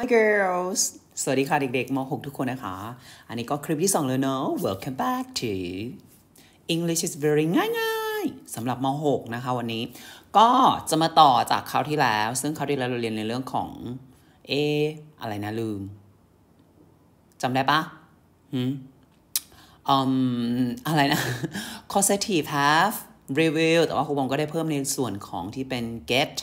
Hi girls สวัสดีค่ะเด็กๆม .6 ทุกคนนะคะ อันนี้ก็คลิปที่2แล้วเนาะ Welcome back to English is very ง่ายๆสำหรับม .6 นะคะวันนี้ ก็จะมาต่อจากคราวที่แล้ว ซึ่งคราวที่แล้วเราเรียนในเรื่องของเออะไรนะ ลืมจำได้ปะอืมอะไรนะ causative have review แต่ว่าครูบงก็ได้เพิ่มในส่วนของที่เป็น get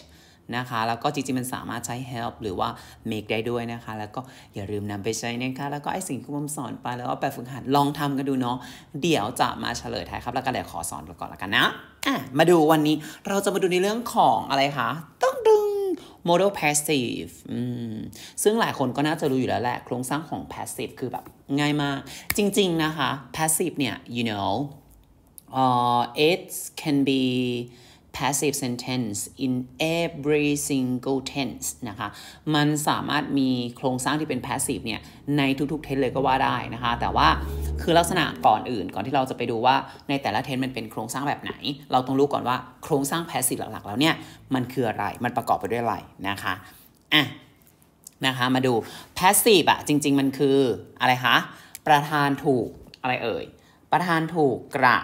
นะคะ แล้วก็จริงๆมันสามารถใช้ help หรือว่า make ได้ด้วยนะคะ แล้วก็อย่าลืมนำไปใช้นะคะแล้วก็ไอสิ่งที่ผมสอนไปแล้วก็ไปฝึกหัดลองทำกันดูเนาะเดี๋ยวจะมาเฉลยทายครับ แล้วก็เดี๋ยวขอสอนก่อนละกันนะ อ่ะ มาดูวันนี้เราจะมาดูในเรื่องของอะไรคะต้องดึง modal passive ซึ่งหลายคนก็น่าจะรู้อยู่แล้วแหละโครงสร้างของ passive คือแบบง่ายมากจริงๆนะคะ passive เนี่ย you know uh, it can be passive sentence in every single tense นะคะ มันสามารถมีโครงสร้างที่เป็น passive เนี่ย ในทุกๆ tense เลยก็ว่าได้นะคะ แต่ว่าคือลักษณะก่อนอื่น ก่อนที่เราจะไปดูว่าในแต่ละ tense มันเป็นโครงสร้างแบบไหน เราต้องรู้ก่อนว่าโครงสร้าง passive หลักๆ แล้วเนี่ย มันคืออะไร มันประกอบไปด้วยอะไรนะคะอ่ะนะคะ มาดู passive อะจริงๆ มันคืออะไรคะประธานถูกอะไรเอ่ย ประธานถูกกระ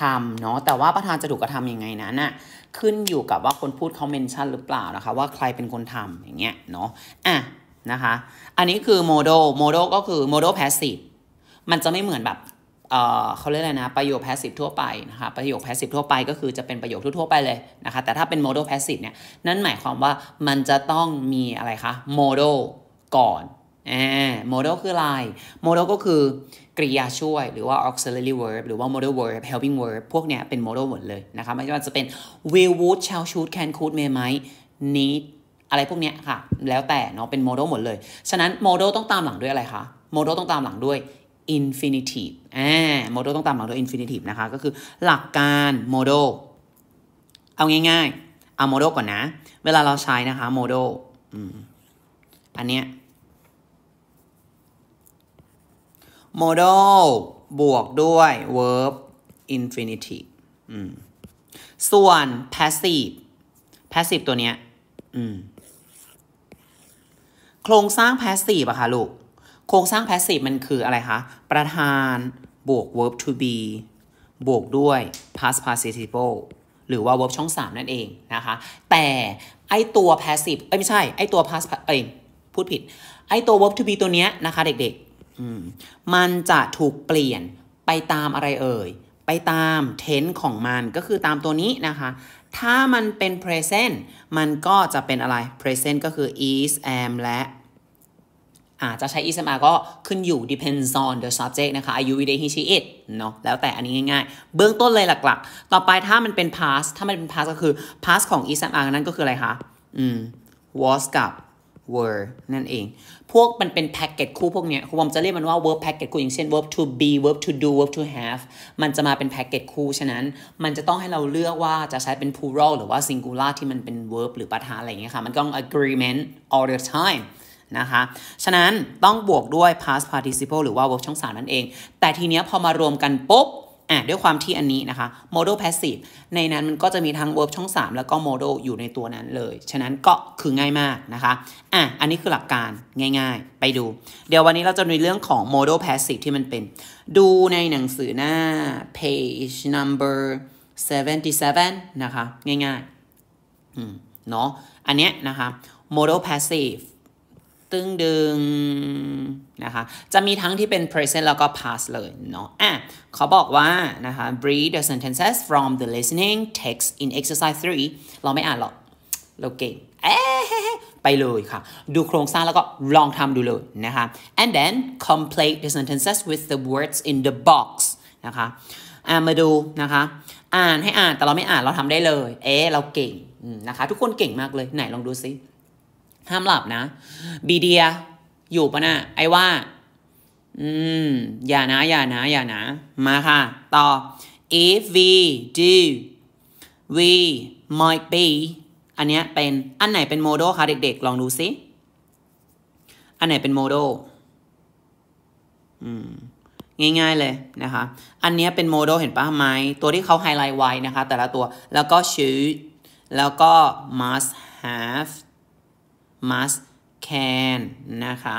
ทำเนาะแต่ว่าประธานจะถูกกระทำยังไงนั้นอะขึ้นอยู่กับว่าคนพูดเขาเมนชั่นหรือเปล่านะคะว่าใครเป็นคนทำอย่างเงี้ยเนาะอ่ะนะคะอันนี้คือโมโดโมโดก็คือโมโดแพสซีฟมันจะไม่เหมือนแบบเออเขาเรียกอะไรนะประโยคแพสซีฟทั่วไปนะคะประโยคแพสซีฟทั่วไป ก็คือจะเป็นประโยคทั่วไปเลยนะคะแต่ถ้าเป็นโมโดแพสซีฟเนี่ยนั่นหมายความว่ามันจะต้องมีอะไรคะโมโดก่อนโมเดลคืออะไรโมเดลก็คือกริยาช่วยหรือว่า auxiliary verb หรือว่า modal verb helping verb พวกเนี้ยเป็นโมเดลหมดเลย นะครับไม่ว่าจะเป็น will would shall should can could may might need อะไรพวกเนี้ยค่ะ แล้วแต่เนาะเป็นโมเดลหมดเลย ฉะนั้นโมเดลต้องตามหลังด้วยอะไรคะโมเดลต้องตามหลังด้วย infinitive อ่าโมเดลต้องตามหลังด้วย infinitive นะคะก็คือหลักการโมเดลเอาง่ายๆ เอาโมเดลก่อนนะ เวลาเราใช้นะคะโมเดลอันเนี้ย modal บวกด้วย verb infinitive ส่วน passive passive ตัวเนี้ยโครงสร้าง passive อะค่ะลูกโครงสร้าง passive มันคืออะไรคะ ประธานบวก verb to be บวกด้วย past participle หรือว่า verb ช่อง 3 นั่นเองนะคะ แต่ไอตัว passive เอ้ย ไม่ใช่ ไอตัว past เอ้ย พูดผิด ไอตัว verb to be ตัวเนี้ยนะคะเด็ก ๆมันจะถูกเปลี่ยนไปตามอะไรเอ่ย ไปตามเทนส์ของมันก็คือตามตัวนี้นะคะ ถ้ามันเป็น present มันก็จะเป็นอะไร present ก็คือ is am และอาจจะใช้ is am ก็ขึ้นอยู่ depends on the subject นะคะ are you it he she it เนาะแล้วแต่อันนี้ง่ายๆ เบื้องต้นเลยหลักๆ ต่อไปถ้ามันเป็น past ถ้ามันเป็น past ก็คือ past ของ is am นั้นก็คืออะไรคะอืม was กับ were นั่นเอง พวกมันเป็นแพ็กเกจคู่พวกเนี้ยครูบอมจะเรียกมันว่า verb แพ็กเกจคู่อย่างเช่น verb to be verb to do verb to have มันจะมาเป็นแพ็กเกจคู่ ฉะนั้นมันจะต้องให้เราเลือกว่าจะใช้เป็น plural หรือว่า singular ที่มันเป็น verb หรือประธานอะไรอย่างเงี้ยค่ะ มันต้อง agreement all the time นะคะ ฉะนั้นต้องบวกด้วย past participle หรือว่า verb ช่องสามนั่นเอง แต่ทีเนี้ยพอมารวมกันปุ๊บอ่ะด้วยความที่อันนี้นะคะ m o d a l passive ในนั้นมันก็จะมีทั้ง verb ช่อง 3 แล้วก็ m o d a l อยู่ในตัวนั้นเลย ฉะนั้นก็คือง่ายมากนะคะอ่ะอันนี้คือหลักการง่ายๆ ไปดู เดี๋ยววันนี้เราจะดูเรื่องของ m o d a l passive ที่มันเป็น ดูในหนังสือหน้า page number 77นะคะ ง่ายๆเนาะอันเนี้ยนะคะ m o d a l passive ตึงดึงนะคะ จะมีทั้งที่เป็น present แล้วก็ past เลยเนาะอ่ะเขาบอกว่านะคะ read the sentences from the listening text in exercise 3 เราไม่อ่านหรอก เราเก่งเอ๊ไปเลยค่ะ ดูโครงสร้างแล้วก็ลองทำดูเลยนะคะ and then complete the sentences with the words in the box นะคะอ่ามาดูนะคะ อ่านให้อ่านแต่เราไม่อ่านเราทำได้เลยเอ๊เราเก่งนะคะ ทุกคนเก่งมากเลย ไหนลองดูซิห้ามหลับนะ บีเดียอยู่ปะนะ่ะไอ้ว่าอืมอย่านะ อย่านะ อย่านะมาค่ะ ต่อ if we do we might be อันเนี้ยเป็นอันไหนเป็นโมโดคะเด็ก ๆ ลองดูซิอันไหนเป็นโมโดง่ายๆ เลยนะคะ อันนี้เป็นโมโดเห็นปะไหมตัวที่เขาไฮไลท์ไว้นะคะ แต่ละตัวแล้วก็ชื้อแล้วก็ must have must can นะคะ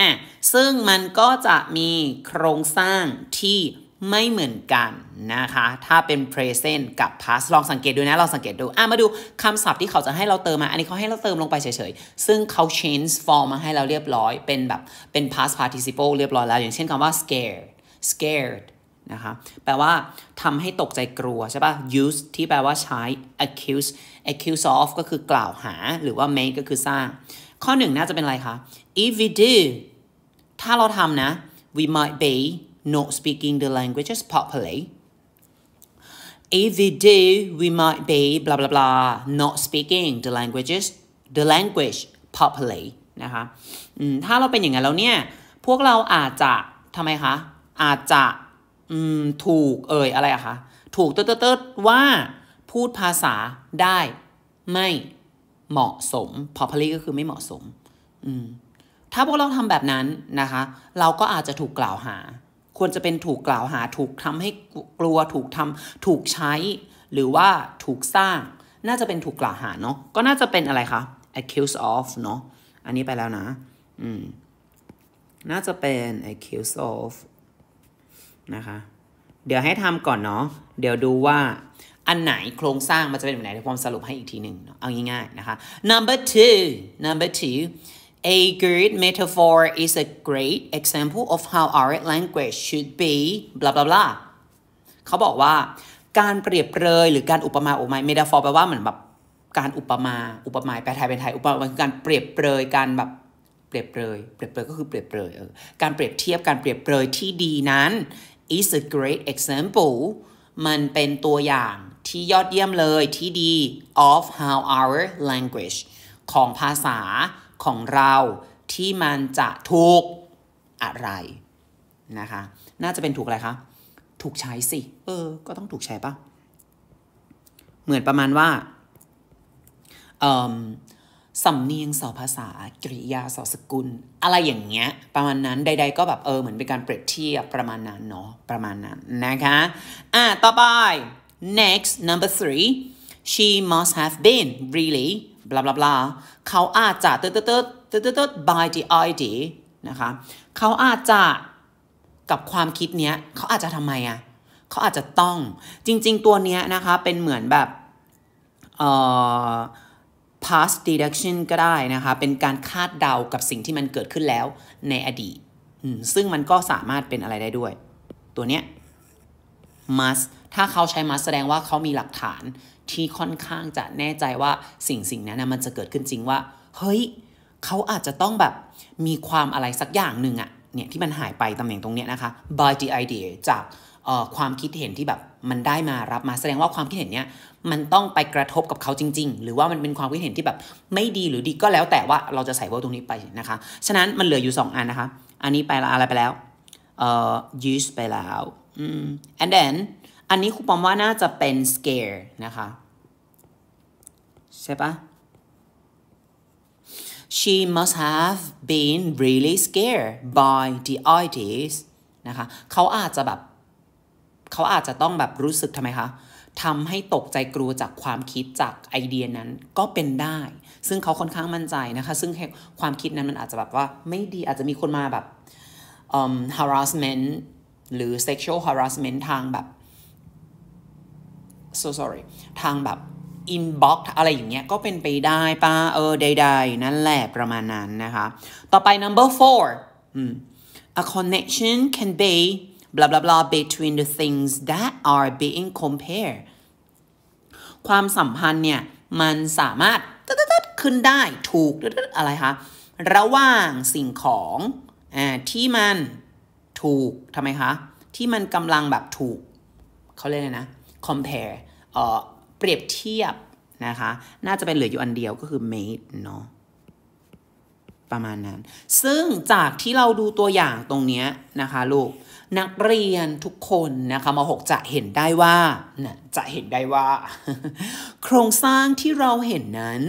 อ่ะ ซึ่งมันก็จะมีโครงสร้างที่ไม่เหมือนกันนะคะ ถ้าเป็น present กับ past ลองสังเกตดูนะ ลองสังเกตดู อ่ะ มาดูคำศัพท์ที่เขาจะให้เราเติมมา อันนี้เขาให้เราเติมลงไปเฉยๆ ซึ่งเขา change form มาให้เราเรียบร้อย เป็นแบบ เป็น past participle เรียบร้อยแล้ว อย่างเช่นคำว่า scared scared นะคะ แปลว่าทำให้ตกใจกลัวใช่ปะ่ะ use ที่แปลว่าใช้ accuse accuse of ก็คือกล่าวหาหรือว่า make ก็คือ สร้าง ข้อหนึ่งน่าจะเป็นอะไรคะ if we do ถ้าเราทำนะ we might be not speaking the languages properly if we do we might be blah blah blah not speaking the languages the language properly นะคะถ้าเราเป็นอย่างนั้นแล้วเนี่ย พวกเราอาจจะทำไมคะ อาจจะถูกเอ่ยอะไรอะคะถูกเติร์ดว่าพูดภาษาได้ไม่เหมาะสม properly ก็คือไม่เหมาะสมอืมถ้าพวกเราทำแบบนั้นนะคะ เราก็อาจจะถูกกล่าวหา ควรจะเป็นถูกกล่าวหาถูกทำให้กลัวถูกทำถูกใช้ หรือว่าถูกสร้าง น่าจะเป็นถูกกล่าวหาเนาะก็น่าจะเป็นอะไรคะ accuse of เนาะอันนี้ไปแล้วนะอืมน่าจะเป็น accuse of นะคะเดี๋ยวให้ทำก่อนเนาะเดี๋ยวดูว่าอันไหนโครงสร้างมันจะเป็นแบบไหนเดี๋ยวผมสรุปให้อีกทีหนึ่งเอาง่ายๆนะคะ number two number two a good metaphor is a great example of how our language should be blah blah blah เขาบอกว่าการเปรียบเทียหรือการอุปมาอุปไมยเมตาฟอร์แปลว่าเหมือนแบบการอุปมาอุปไม้แปลไทยเป็นไทยอุปมาคือการเปรียบเทียการแบบเปรียบเทียเปรียบเทียก็คือเปรียบเทียเออการเปรียบเทียบการเปรียบเทียที่ดีนั้น is a great example มันเป็นตัวอย่างที่ยอดเยี่ยมเลยที่ดี of how our language ของภาษาของเราที่มันจะถูกอะไรนะคะ น่าจะเป็นถูกอะไรคะ ถูกใช้สิ เออ ก็ต้องถูกใช้ปะเหมือนประมาณว่า สำเนียงสอภาษากริยาสอสกุล อะไรอย่างเงี้ย ประมาณนั้นใดๆก็แบบ เออ เหมือนเป็นการเปรียบเทียบประมาณนั้นเนาะ ประมาณนั้นนะคะอ่ะต่อไป Next number three she must have been really blah blah blah เขาอาจจะเติดติดเติดติด by the idea นะคะเขาอาจจะกับความคิดเนี้ยเขาอาจจะทำไมอะ่ะเขาอาจจะต้อง จริงๆ ตัวเนี้ยนะคะเป็นเหมือนแบบเอ่อ past deduction ก็ได้นะคะเป็นการคาดเดากับสิ่งที่มันเกิดขึ้นแล้วในอดีตซึ่งมันก็สามารถเป็นอะไรได้ด้วย ตัวเนี้ย must ถ้าเขาใช้มาแสดงว่าเขามีหลักฐาน ที่ค่อนข้างจะแน่ใจว่าสิ่งสิ่งนั้นะมันจะเกิดขึ้นจริงว่า เฮ้ยเขาอาจจะต้องแบบมีความอะไรสักอย่างหนึ่งอะเนี่ยที่มันหายไปตำแหน่งตรงเนี้ยนะคะ by the idea จากความคิดเห็นที่แบบมันได้มารับมาแสดงว่าความคิดเห็นเนี้ยมันต้องไปกระทบกับเขาจริง ๆ หรือว่ามันเป็นความคิดเห็นที่แบบไม่ดีหรือดีก็แล้วแต่ว่าเราจะใส่เวอร์ตรงนี้ไปนะคะฉะนั้นมันเหลืออยู่2อันนะคะ อันนี้ไปอะไรไปแล้วเอ่อ use ไปแล้ว and then อันนี้ครูปอมว่าน่าจะเป็น scare นะคะ ใช่ปะ she must have been really scared by the ideas นะคะเขาอาจจะแบบเขาอาจจะต้องแบบรู้สึกทำไมคะทำให้ตกใจกลัวจากความคิดจากไอเดียนั้นก็เป็นได้ ซึ่งเขาค่อนข้างมั่นใจนะคะ ซึ่งความคิดนั้นมันอาจจะแบบว่าไม่ดีอาจจะมีคนมาแบบ um, harassment หรือ sexual harassment ทางแบบ so sorry ทางแบบ inbox อะไรอย่างเงี้ยก็เป็นไปได้ป้าเออใดๆนั่นแหละประมาณนั้นนะคะ ต่อไป number four a connection can be blah blah blah between the things that are being compared ความสัมพันธ์เนี่ย มันสามารถดขึ้นได้ถูกอะไรคะ ระหว่างสิ่งของอ่าที่มันถูกทำไมคะ ที่มันกำลังแบบถูก เขาเรียกอะไรนะ compare เอ่อเปรียบเทียบนะคะ น่าจะเป็นเหลืออยู่อันเดียวก็คือ made เนาะ ประมาณนั้น ซึ่งจากที่เราดูตัวอย่างตรงนี้นะคะลูก นักเรียนทุกคนนะคะมาหกจะเห็นได้ว่านะจะเห็นได้ว่าโครงสร้างที่เราเห็นนั้น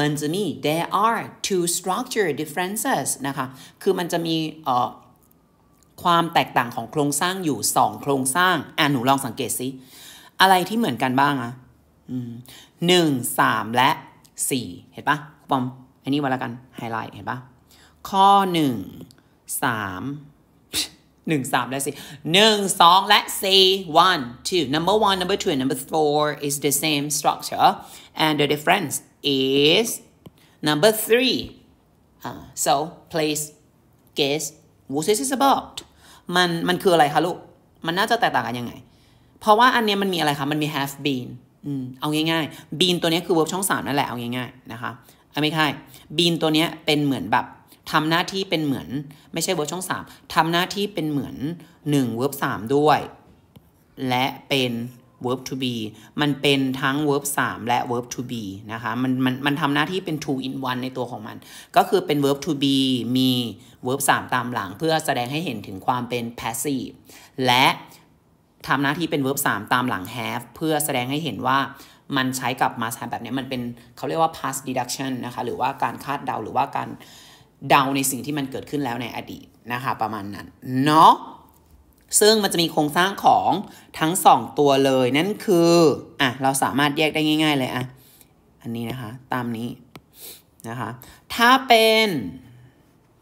มันจะมี there are two structure differences นะคะ คือมันจะมีเอ่อความแตกต่างของโครงสร้างอยู่2โครงสร้าง อ่ะหนูลองสังเกตสิอะไรที่เหมือนกันบ้างอะหนึ่งสามและสี่เห็นปะปอม อันนี้วันละกัน ไฮไลท์ เห็นปะข้อหนึ่งสามหนึ่งสามและสี่หนึ่งสองและสี่ one two number one number two and number four is the same structure and the difference is number three uh, so please guess what this is about มันมันคืออะไรคะลูก มันน่าจะแตกต่างกันยังไงเพราะว่าอันเนี้ยมันมีอะไรคะมันมี have been อืมเอาง่าย ๆ been ตัวนี้คือ verb ช่องสามนั่นแหละเอาง่ายๆนะคะเอาไม่ใช่ been ตัวนี้เป็นเหมือนแบบทำหน้าที่เป็นเหมือนไม่ใช่ verb ช่องสามทำหน้าที่เป็นเหมือนหนึ่ง verb สามด้วย และเป็น verb to be มันเป็นทั้ง verb 3และ verb to be นะคะ มันมันมันทำหน้าที่เป็น two in one ในตัวของมัน ก็คือเป็น verb to be มี verb 3ตามหลังเพื่อแสดงให้เห็นถึงความเป็น passive และทำหน้าที่เป็น verb 3ตามหลัง have เพื่อแสดงให้เห็นว่ามันใช้กับ must have แบบนี้มันเป็นเขาเรียกว่า past deduction นะคะหรือว่าการคาดเดาหรือว่าการเดาในสิ่งที่มันเกิดขึ้นแล้วในอดีต นะคะ ประมาณนั้นเนาะซึ่งมันจะมีโครงสร้างของทั้ง 2 ตัวเลย นั่นคือ อ่ะ เราสามารถแยกได้ง่ายๆเลยอ่ะ อันนี้นะคะ ตามนี้ นะคะ ถ้าเป็น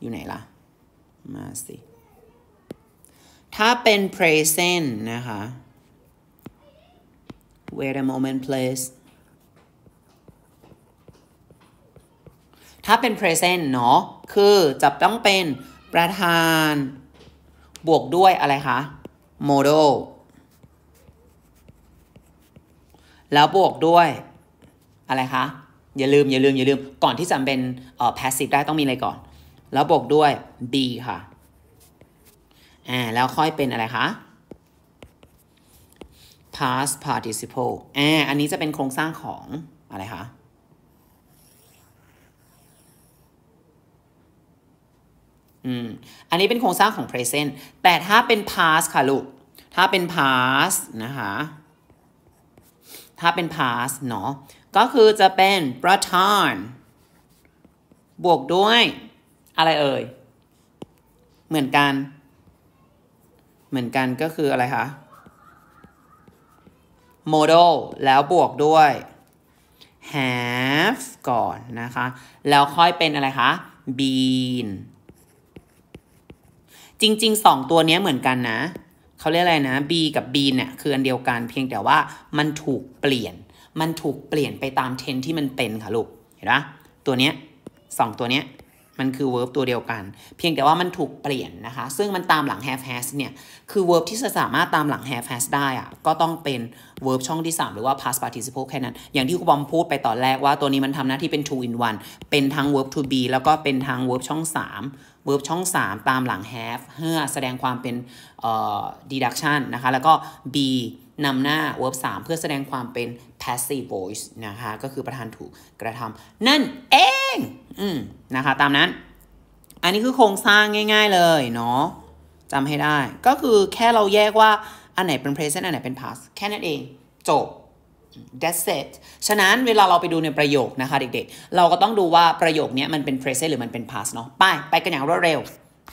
อยู่ไหนล่ะมาสิถ้าเป็น present นะคะ wait a moment please ถ้าเป็น present เนาะ คือ จะต้องเป็นประธาน บวกด้วยอะไรคะ modal แล้วบวกด้วย อะไรคะ อย่าลืมอย่าลืม อย่าลืม ก่อนที่จะเป็นเอ่อ passive ได้ต้องมีอะไรก่อน แล้วบวกด้วย be ค่ะอ่าแล้วค่อยเป็นอะไรคะ past participle อ่าอันนี้จะเป็นโครงสร้างของอะไรคะ อืมอันนี้เป็นโครงสร้างของ present แต่ถ้าเป็น past ค่ะลูก ถ้าเป็น past นะคะ ถ้าเป็น past เนาะก็คือจะเป็นประธานบวกด้วย อะไรเอ่ย เหมือนกันเหมือนกันก็คือ อะไรคะ m o d ด l แล้วบวกด้วย have ก่อนนะคะแล้วค่อยเป็นอะไรคะ been จริง ๆ 2 ตัวนี้เหมือนกันนะเขาเรียกอะไรนะ b กับ been เนี่ยคืออันเดียวกันเพียงแต่ว่ามันถูกเปลี่ยน มันถูกเปลี่ยนไปตามเทนที่มันเป็นค่ะลูกเห็นปะตัวเนี้ยสองตัวเนี้ยมันคือ verb ตัวเดียวกัน เพียงแต่ว่ามันถูกเปลี่ยนนะคะ ซึ่งมันตามหลัง have has เนี่ย คือ verb ที่จะสามารถตามหลัง have has ได้อะก็ต้องเป็น verb ช่องที่ 3 หรือว่า past participle แค่นั้น อย่างที่ครูบอมพูดไปตอนแรกว่าตัวนี้มันทำหน้าที่เป็น two in one เป็นทั้ง verb to be แล้วก็เป็นทั้ง verb ช่อง 3 verb ช่อง 3 ตามหลัง have เพื่อแสดงความเป็น deduction นะคะแล้วก็ be นำหน้า verb 3เพื่อแสดงความเป็น passive voice นะคะ ก็คือประธานถูกกระทำนั่นเอง อืมนะคะตามนั้น อันนี้คือโครงสร้างง่ายๆเลย เนาะจำให้ได้ ก็คือแค่เราแยกว่า อันไหนเป็น present อันไหนเป็น past แค่นั้นเอง จบ that's it ฉะนั้นเวลาเราไปดูในประโยคนะคะเด็กๆ เราก็ต้องดูว่าประโยคนี้มันเป็น present หรือมันเป็น past เนาะไปไปกันอย่างรวดเร็ว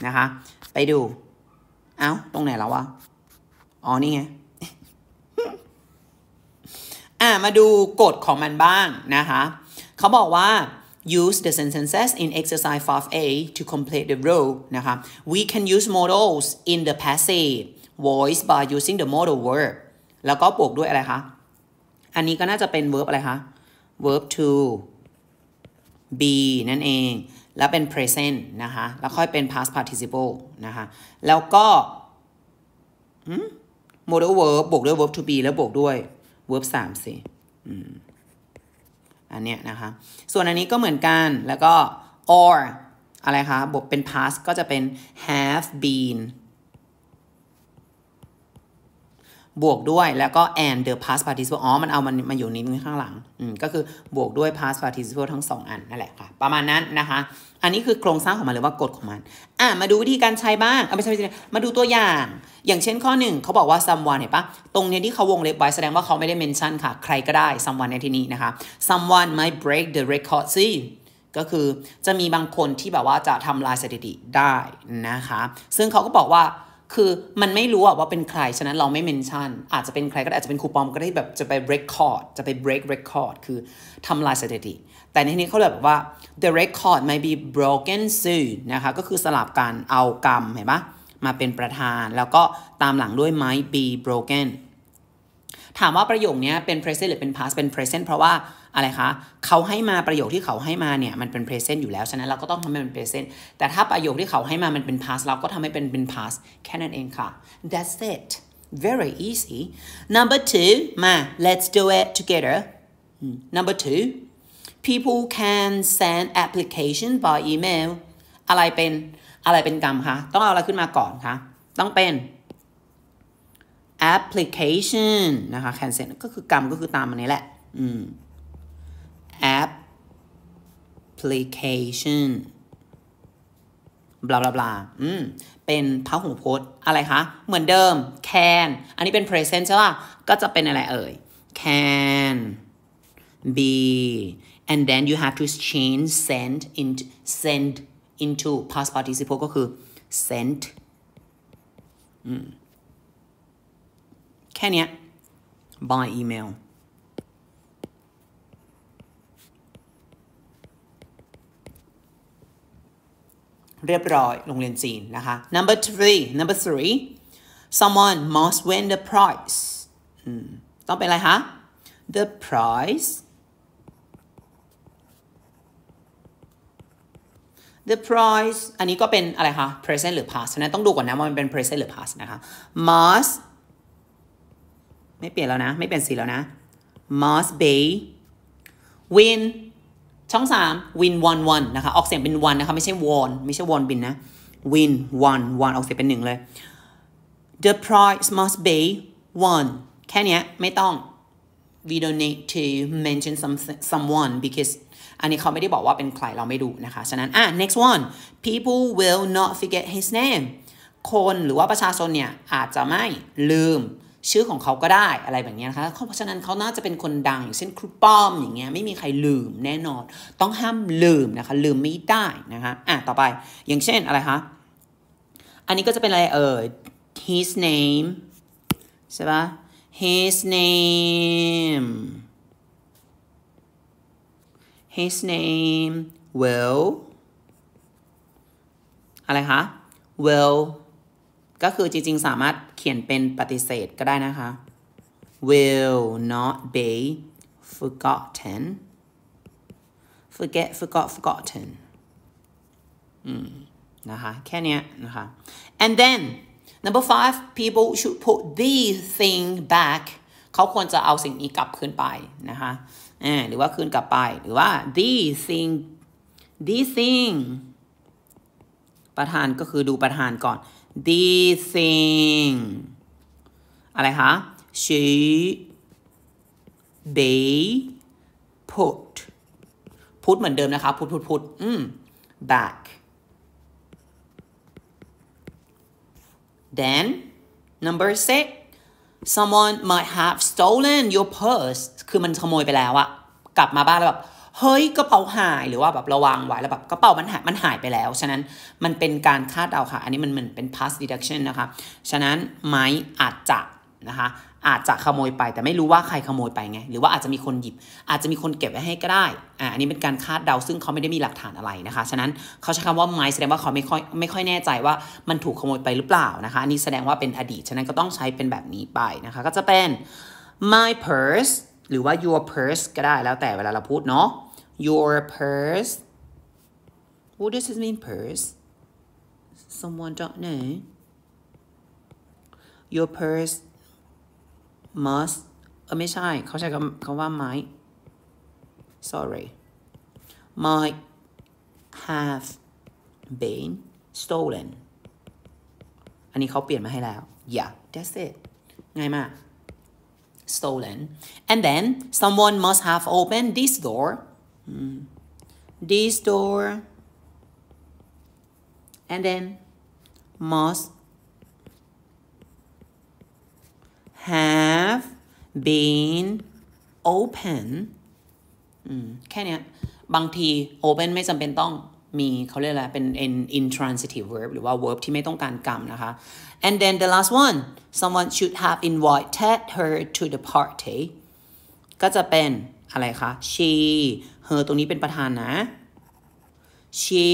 นะคะ ไปดู เอา้าตรงไหนแล้ววะ อ๋อนี่ไงอ่ามาดูกฎของมันบ้างนะคะ เขาบอกว่า use the sentences in exercise 5a to complete the role นะคะ we can use m o d e l s in the passive voice by using the modal verb แล้วก็บวกด้วยอะไรคะ อันนี้ก็น่าจะเป็น verb อะไรคะ verb to be นั่นเอง แล้วเป็น present นะคะ แล้วค่อยเป็น past participle นะคะ แล้วก็ modal verb บวกด้วย verb to be แล้วบวกด้วยเวิร์บสามสิ อันเนี้ยนะคะ ส่วนอันนี้ก็เหมือนกัน แล้วก็ or อะไรคะบวกเป็น past ก็จะเป็น have been บวกด้วยแล้วก็ and the past participle อ๋อ มันเอามันมาอยู่นี้ข้างหลังอืมก็คือบวกด้วย past participle ทั้ง2อันนั่นแหละค่ะ ประมาณนั้นนะคะ อันนี้คือโครงสร้างของมันหรือว่ากฎของมัน อ่ะมาดูวิธีการใช้บ้างเอาไปใช้ไปใชมาดูตัวอย่างอย่างเช่นข้อ1เขาบอกว่า someone เห็นปะตรงเนี้ยที่เขาวงเล็บไว้แสดงว่าเขาไม่ได้เมนชั่นค่ะ ใครก็ได้ someone ในที่นี้นะคะ someone might break the record สิก็คือจะมีบางคนที่แบบว่าจะทำลายสถิติได้นะคะ ซึ่งเขาก็บอกว่าคือมันไม่รู้ว่าเป็นใคร ฉะนั้นเราไม่เมนชั่น อาจจะเป็นใครก็อาจจะเป็นครูปอมก็ได้แบบจะไป record จะไป break record คือทำลายสถิติ แต่ในที่นี้เขาเลยบบว่า the record may be broken soon นะคะ ก็คือสลับการเอากรรมเห็นปะมาเป็นประธาน แล้วก็ตามหลังด้วย might be broken ถามว่าประโยคนี้เป็น present หรือเป็น past เป็น present เพราะว่าอะไรคะเขาให้มาประโยคที่เขาให้มาเนี่ยมันเป็น present อยู่แล้ว ฉะนั้น เราก็ต้องทำให้มัน present แต่ถ้าประโยคที่เขาให้มา มันเป็น past เราก็ทำให้เป็นเป็น past แค่นั้นเองค่ะ that's it very easy number two มา let's do it together number two people can send application by email อะไรเป็นอะไรเป็นกรรมคะ ต้องเอาอะไรขึ้นมาก่อนคะ ต้องเป็น application นะคะ cancel ก็คือกรรมก็คือตามมันนี้แหละอืม application บลาบลาบลาอืมเป็นพหูพจน์อะไรคะ เหมือนเดิม can อันนี้เป็น present ใช่ป่ะก็จะเป็นอะไรเอ่ย can be and then you have to change send in send into past participle ก็คือ sent อืมค่นี้ by email เรียบร้อย โรงเรียนจีนนะคะ number three number three someone must win the prize ต้องเป็นอะไรคะ the prize the prize อันนี้ก็เป็นอะไรคะ present หรือ past นะต้องดูก่อนนะว่ามันเป็น present หรือ past นะคะ must ไม่เปลี่ยนแล้วนะ ไม่เปลี่ยนสีแล้วนะ Moss Bay Win ช่อง 3 Win one one นะคะ ออกเสียงเป็น one นะคะ ไม่ใช่ won ไม่ใช่ won บินนะ Win one one ออกเสียงเป็นหนึ่งเลย The price must be one แค่นี้ไม่ต้อง we don't need to mention some someone because อันนี้เขาไม่ได้บอกว่าเป็นใครเราไม่ดู นะคะ ฉะนั้นอ่ะ next one people will not forget his name คนหรือว่าประชาชนเนี่ย อาจจะไม่ลืมชื่อของเขาก็ได้ อะไรแบบนี้นะคะ เพราะฉะนั้นเขาน่าจะเป็นคนดัง อย่างเช่นครูป้อมอย่างเงี้ยไม่มีใครลืมแน่นอนต้องห้ามลืมนะคะ ลืมไม่ได้นะคะอ่ะต่อไป อย่างเช่นอะไรคะอันนี้ก็จะเป็นอะไรเอ่ย his name ใช่ปะ his name his name will อะไรคะ will ก็คือจริง ๆ สามารถเขียนเป็นปฏิเสธก็ได้นะคะ will not be forgotten forget forgot forgotten นะคะแค่นี้นะคะ and then number five people should put the s e thing back เขาควรจะเอาสิ่งนี้กลับคืนไปนะคะ หรือว่าคืนกลับไป หรือว่า the s e thing the e s thing ประธานก็คือดูประธานก่อน t h e s thing อะไรคะ she b e put put เหมือนเดิมนะคะ put put put อืม back then number six someone might have stolen your purse คือมันขโมยไปแล้วอะกลับมาบ้านแล้วแบบเฮ้ยกระเป๋าหายหรือว่าแบบระวังไว้แล้วแบบกระเป๋ามันหายมันหายไปแล้ว ฉะนั้นมันเป็นการคาดเดาค่ะ อันนี้มันเหมือนเป็น past deduction นะคะฉะนั้นไม้อาจจะนะคะอาจจะขโมยไป แต่ไม่รู้ว่าใครขโมยไปไงหรือว่าอาจจะมีคนหยิบ อาจจะมีคนเก็บไว้ให้ก็ได้อ่าอันนี้เป็นการคาดเดาซึ่งเขาไม่ได้มีหลักฐานอะไรนะคะ ฉะนั้นเขาใช้คำว่าไม้แสดงว่าเขาไม่ค่อยไม่ค่อยแน่ใจว่ามันถูกขโมยไปหรือเปล่านะคะอันนี้แสดงว่าเป็นอดีตฉะนั้นก็ต้องใช้เป็นแบบนี้ไปนะคะก็จะเป็น my purse หรือว่า your purse ก็ได้แล้วแต่เวลาเราพูดเนาะ your purse what does it mean purse someone don't know your purse must เออไม่ใช่เขาใช้คำว่า might sorry might have been stolen อันนี้เขาเปลี่ยนมาให้แล้ว yeah that's it ง่ายมาก stolen. And then someone must have opened this door. This door. And then must have been open แค่นี้บางที open ไม่จำเป็นต้องมีเขาเรียกอะไร เป็น in intransitive verb หรือว่า verb ที่ไม่ต้องการกรรมนะคะ And then the last one someone should have invited her to the party ก็จะเป็นอะไรคะ she her ตรงนี้เป็นประธานนะ she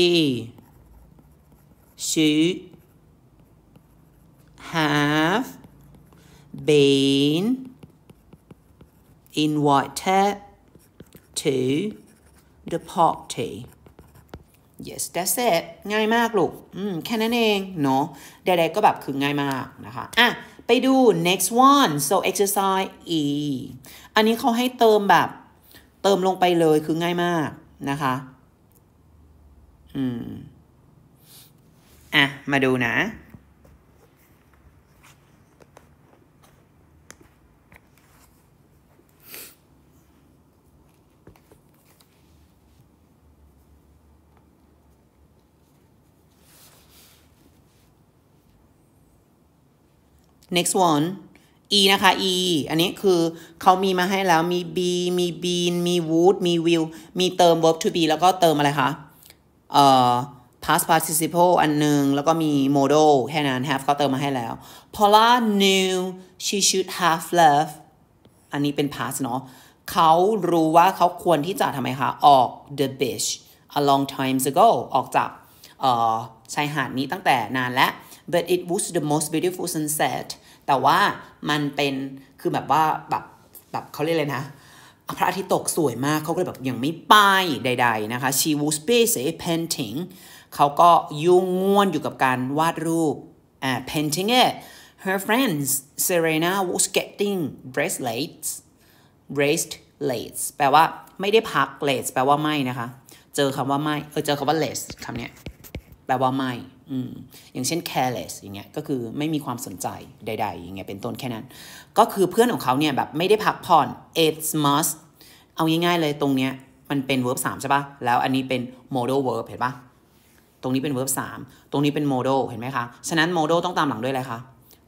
should have been invited to the party yes that's it ง่ายมากลูก อืมแค่นั้นเอง เนาะใดๆก็แบบคือง่ายมากนะคะอ่ะไปดู next one so exercise E อันนี้เขาให้เติมแบบ เติมลงไปเลยคือง่ายมากนะคะ อืมอ่ะ มาดูนะ next one e นะคะ e อันนี้คือเขามีมาให้แล้วมี be มี been มี would มี will มีเติม verb to be แล้วก็เติมอะไรคะ เอ่อ past participle อันหนึ่งแล้วก็มี modal แค่นั้น have ก็เติมมาให้แล้ว Paula knew she should have left อันนี้เป็น past เนาะเขารู้ว่าเขาควรที่จะทำไมคะ ออก the beach a long time ago ออกจากชายหาดนี้ตั้งแต่นานแล้ว but it was the most beautiful sunset แต่ว่ามันเป็น คือแบบว่า แบบแบบเขาเรียกเลยนะ พระอาทิตย์ตกสวยมากเขาก็เลยแบบ ยังไม่ไปใด ๆนะคะ she was busy painting เขาก็ยุ่งง่วนอยู่กับการวาดรูป uh, painting it her friends Serena was getting bracelets bracelets แปลว่าไม่ได้พัก l a t e แปลว่าไม่นะคะ เจอคำว่าไม่เออเจอคำว่า l e t s คำเนี้ยแปลว่าไม่อืมอย่างเช่น careless อย่างเงี้ยก็คือไม่มีความสนใจใดๆอย่างเงี้ยเป็นต้นแค่นั้น ก็คือเพื่อนของเขาเนี่ยแบบไม่ได้พักผ่อน it's must เอาง่ายๆเลยตรงเนี้ยมันเป็น verb 3ใช่ปะ่ะแล้วอันนี้เป็น modal verb เห็นปะ่ะตรงนี้เป็น verb 3 ตรงนี้เป็น modal เห็นไหมคะ ฉะนั้น modal ต้องตามหลังด้วยอะไรคะ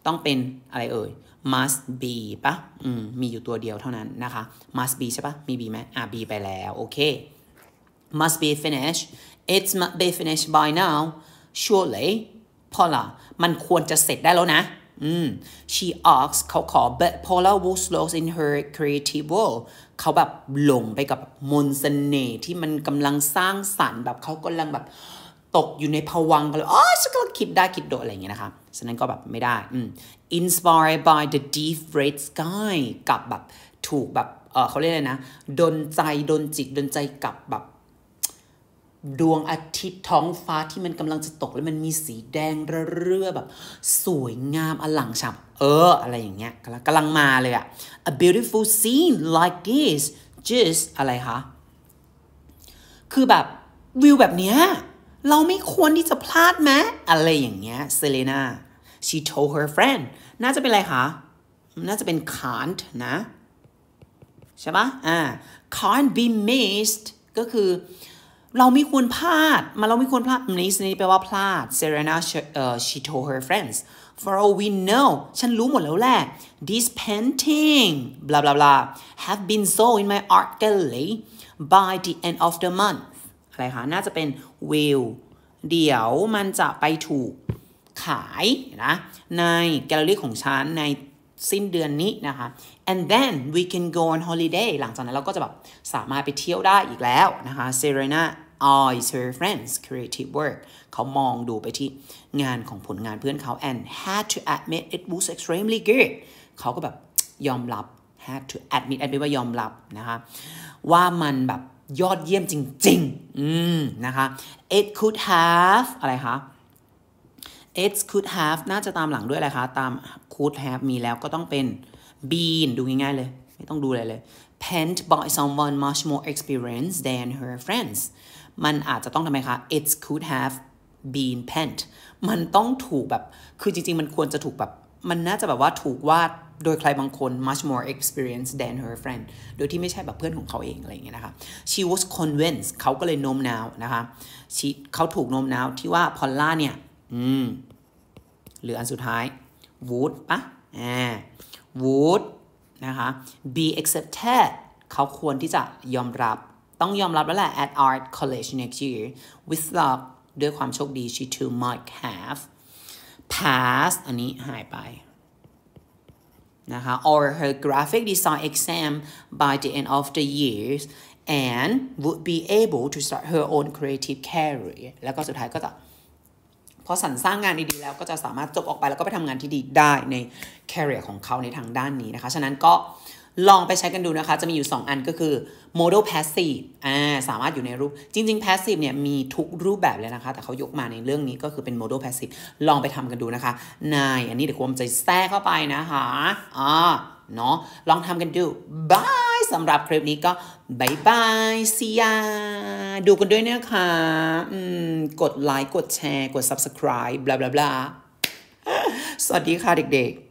ต้องเป็นอะไรเอ่ย must be ปะ่ะอืมมีอยู่ตัวเดียวเท่านั้นนะคะ must be ใช่ปะ่ะมี be ไหมอ่ะ be ไปแล้วโอเค must be finished it must be finished by now surely ลละมันควรจะเสร็จได้แล้วนะ อืม she asks เขาขอ but Paula was lost in her creative world เขาแบบหลงไปกับ มนสเสน่ห์ที่มันกำลังสร้างสรรค์แบบเขากำลังแบบตกอยู่ในภวังกันอ๋อฉันก็คิดได้คิดโดอะไรอย่างเงี้ยนะคะ ฉะนั้นก็แบบไม่ได้อืม inspired by the deep red sky กับแบบถูกแบบ เออเขาเรียกอะไรนะ ดนใจ ดนจิตดนใจกับแบบดวงอาทิตย์ท้องฟ้าที่มันกำลังจะตกแล้วมันมีสีแดงเรื่อแบบสวยงามอลังฉับเอออะไรอย่างเงี้ยกำลังมาเลยอะ a beautiful scene like this just อะไรคะ คือแบบวิวแบบเนี้ยเราไม่ควรที่จะพลาดไหมอะไรอย่างเงี้ยเซเลนา she told her friend น่าจะเป็นอะไรคะ น่าจะเป็น can't นะ ใช่ปะอ่า can't be missed ก็คือเราไม่ควรพลาดมาเราไม่ควรพลาดนี้สนี้แปลว่าพลาด Serena uh, she told her friends for all we know ฉันรู้หมดแล้วแหละ this painting blah blah blah have been sold in my art gallery by the end of the month อะไรคะ น่าจะเป็น will เดี๋ยวมันจะไปถูกขายนะในแกลเลอรี่ของฉันในสิ้นเดือนนี้นะคะ and then we can go on holiday หลังจากนั้นเราก็จะแบบสามารถไปเที่ยวได้อีกแล้วนะคะ Serena eyes her friends creative work เขามองดูไปที่งานของผลงานเพื่อนเขา and had to admit it was extremely good เขาก็แบบยอมรับ had to admit admit ว่ายอมรับนะคะว่ามันแบบยอดเยี่ยมจริงๆ อืมนะคะ it could have อะไรคะ it could have น่าจะตามหลังด้วยอะไรคะตาม could have มีแล้วก็ต้องเป็น been ดูง่ายๆเลย ไม่ต้องดูอะไรเลย pent by someone much more experienced than her friends มันอาจจะต้องทำไมคะ it could have been pent มันต้องถูกแบบคือจริงๆ มันควรจะถูกแบบ มันน่าจะแบบว่าถูกวาดโดยใครบางคน much more experienced than her friend โดยที่ไม่ใช่แบบเพื่อนของเขาเอง อะไรอย่างเงี้ยนะคะ she was convinced เขาก็เลยโน้มน้าวนะคะ เขาถูกโน้มน้าวที่ว่าพอลล่าเนี่ยอืมหรืออันสุดท้าย would ปะอ่า would นะคะ be accepted เขาควรที่จะยอมรับต้องยอมรับแล้วแหละ at art college next year with luck ด้วยความโชคดี she too might have pass อันนี้ หายไปนะคะ or her graphic design exam by the end of the years and would be able to start her own creative career แล้วก็สุดท้ายก็จะพอสรรสร้างงานดีๆแล้วก็จะสามารถจบออกไปแล้วก็ไปทำงานที่ดีได้ในแคริเอร์ของเขาในทางด้านนี้นะคะ ฉะนั้นก็ลองไปใช้กันดูนะคะ จะมีอยู่ 2 อันก็คือ m o d e l passive อ่าสามารถอยู่ในรูปจริงๆ passive เนี่ย มีทุกรูปแบบเลยนะคะ แต่เขายกมาในเรื่องนี้ก็คือเป็น m o d e l passive ลองไปทำกันดูนะคะนายอันนี้เดี๋ยวควมจะแทรกเข้าไปนะคะอ่าเนาะลองทำกันดูบาย สำหรับคลิปนี้ก็บายบายซียาดูกันด้วยนะคะกดไลค์ กดแชร์ กด subscribe บลาบลาบลาสวัสดีค่ะเด็กๆ